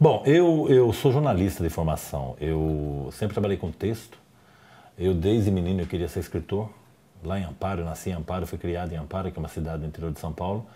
Bom, eu, eu sou jornalista de formação. Eu sempre trabalhei com texto. Eu, desde menino, eu queria ser escritor. Lá em Amparo, eu nasci em Amparo, fui criado em Amparo, que é uma cidade do interior de São Paulo.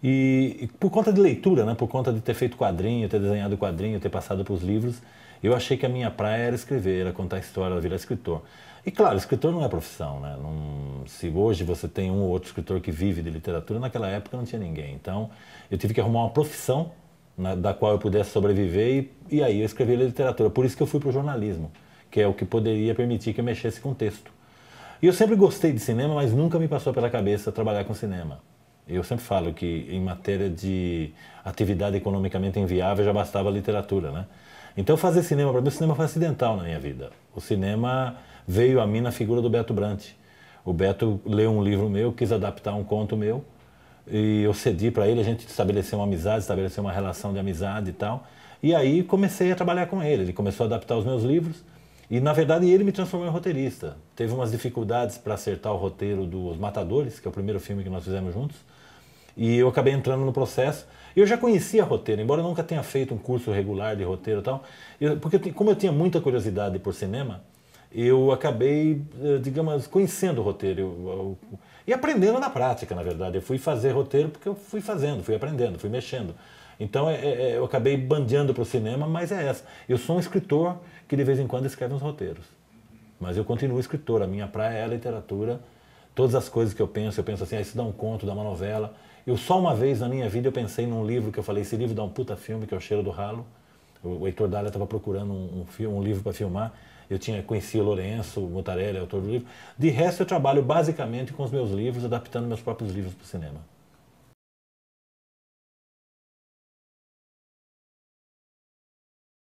E, e por conta de leitura, né? por conta de ter feito quadrinho, ter desenhado quadrinho, ter passado para os livros, eu achei que a minha praia era escrever, era contar história, era virar escritor. E claro, escritor não é profissão, né? Não, se hoje você tem um ou outro escritor que vive de literatura, naquela época não tinha ninguém. Então, eu tive que arrumar uma profissão na, da qual eu pudesse sobreviver, e, e aí eu escrevi literatura. Por isso que eu fui para o jornalismo, que é o que poderia permitir que eu mexesse com texto. E eu sempre gostei de cinema, mas nunca me passou pela cabeça trabalhar com cinema. Eu sempre falo que em matéria de atividade economicamente inviável já bastava a literatura, né? Então fazer cinema para mim, o cinema foi acidental na minha vida. O cinema veio a mim na figura do Beto Brant. O Beto leu um livro meu, quis adaptar um conto meu e eu cedi para ele, a gente estabeleceu uma amizade, estabeleceu uma relação de amizade e tal. E aí comecei a trabalhar com ele. Ele começou a adaptar os meus livros. E na verdade ele me transformou em roteirista. Teve umas dificuldades para acertar o roteiro dos Matadores, que é o primeiro filme que nós fizemos juntos. E eu acabei entrando no processo. Eu já conhecia roteiro, embora eu nunca tenha feito um curso regular de roteiro e tal. Eu, porque como eu tinha muita curiosidade por cinema, eu acabei, eh, digamos, conhecendo o roteiro. Eu, eu, e aprendendo na prática, na verdade. Eu fui fazer roteiro porque eu fui fazendo, fui aprendendo, fui mexendo. Então é, é, é eu acabei bandeando para o cinema, mas é essa. Eu sou um escritor que de vez em quando escreve uns roteiros. Mas eu continuo escritor, a minha praia é a literatura. Todas as coisas que eu penso, eu penso assim, ah, isso dá um conto, dá uma novela. Eu só uma vez na minha vida eu pensei num livro que eu falei, esse livro dá um puta filme que é o cheiro do ralo. O Heitor Dália estava procurando um, um, filme, um livro para filmar. Eu tinha conhecia o Lourenço Mutarelli, autor do livro. De resto, eu trabalho basicamente com os meus livros, adaptando meus próprios livros para o cinema.